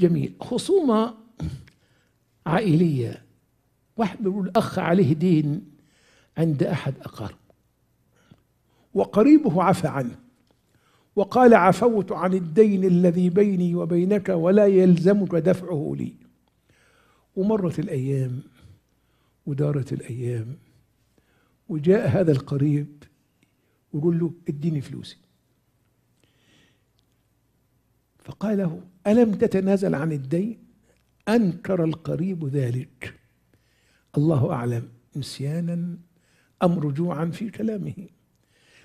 جميل خصومة عائلية واحد بيقول الأخ عليه دين عند أحد أقاربه وقريبه عفى عنه وقال عفوت عن الدين الذي بيني وبينك ولا يلزمك دفعه لي ومرت الأيام ودارت الأيام وجاء هذا القريب ويقول له اديني فلوسي فقال له ألم تتنازل عن الدين أنكر القريب ذلك الله أعلم نسيانا أم رجوعا في كلامه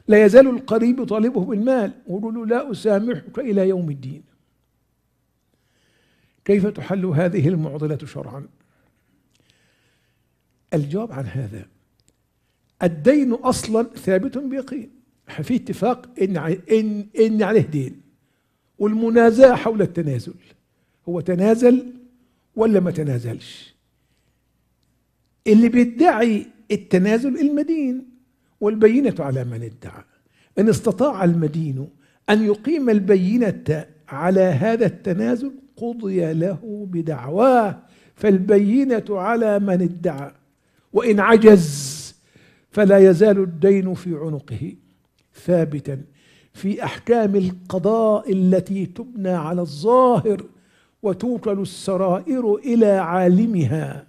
لا يزال القريب يطالبه بالمال يقول له لا أسامحك إلى يوم الدين كيف تحل هذه المعضلة شرعا الجواب عن هذا الدين أصلا ثابت بيقين في اتفاق إن, إن, إن عليه دين والمنازاة حول التنازل هو تنازل ولا ما تنازلش اللي بيدعي التنازل المدين والبينة على من ادعى إن استطاع المدين أن يقيم البينة على هذا التنازل قضي له بدعواه فالبينة على من ادعى وإن عجز فلا يزال الدين في عنقه ثابتا في احكام القضاء التي تبنى على الظاهر وتوكل السرائر الى عالمها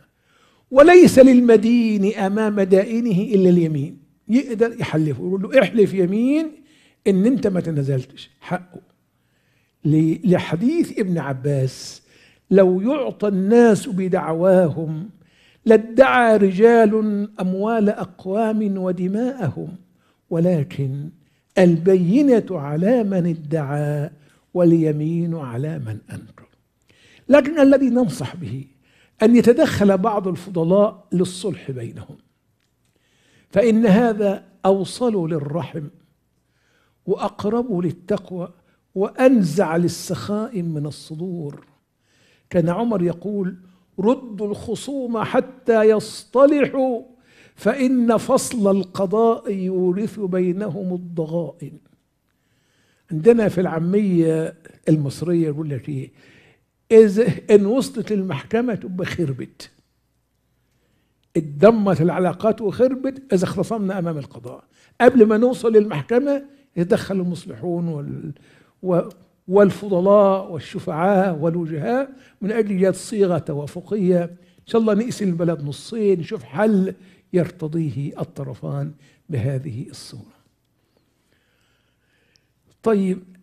وليس للمدين امام دائنه الا اليمين يقدر يحلفه يقول له احلف يمين ان انت ما تنازلتش حقه لحديث ابن عباس لو يعطى الناس بدعواهم لادعى رجال اموال اقوام ودماءهم ولكن البينة على من ادعى واليمين على من أنكر لكن الذي ننصح به أن يتدخل بعض الفضلاء للصلح بينهم فإن هذا أوصل للرحم وأقرب للتقوى وأنزع للسخاء من الصدور كان عمر يقول ردوا الخصوم حتى يصطلحوا فإن فصل القضاء يورث بينهم الضغائن عندنا في العامية المصرية يقول لك إيه إذا إن وصلت المحكمة تبقى خربت اتدمت العلاقات وخربت إذا اختصمنا أمام القضاء قبل ما نوصل للمحكمة يتدخل المصلحون وال... و... والفضلاء والشفعاء والوجهاء من أجل إيجاد صيغة توافقية إن شاء الله نقسم البلد نصين نشوف حل يرتضيه الطرفان بهذه الصوره طيب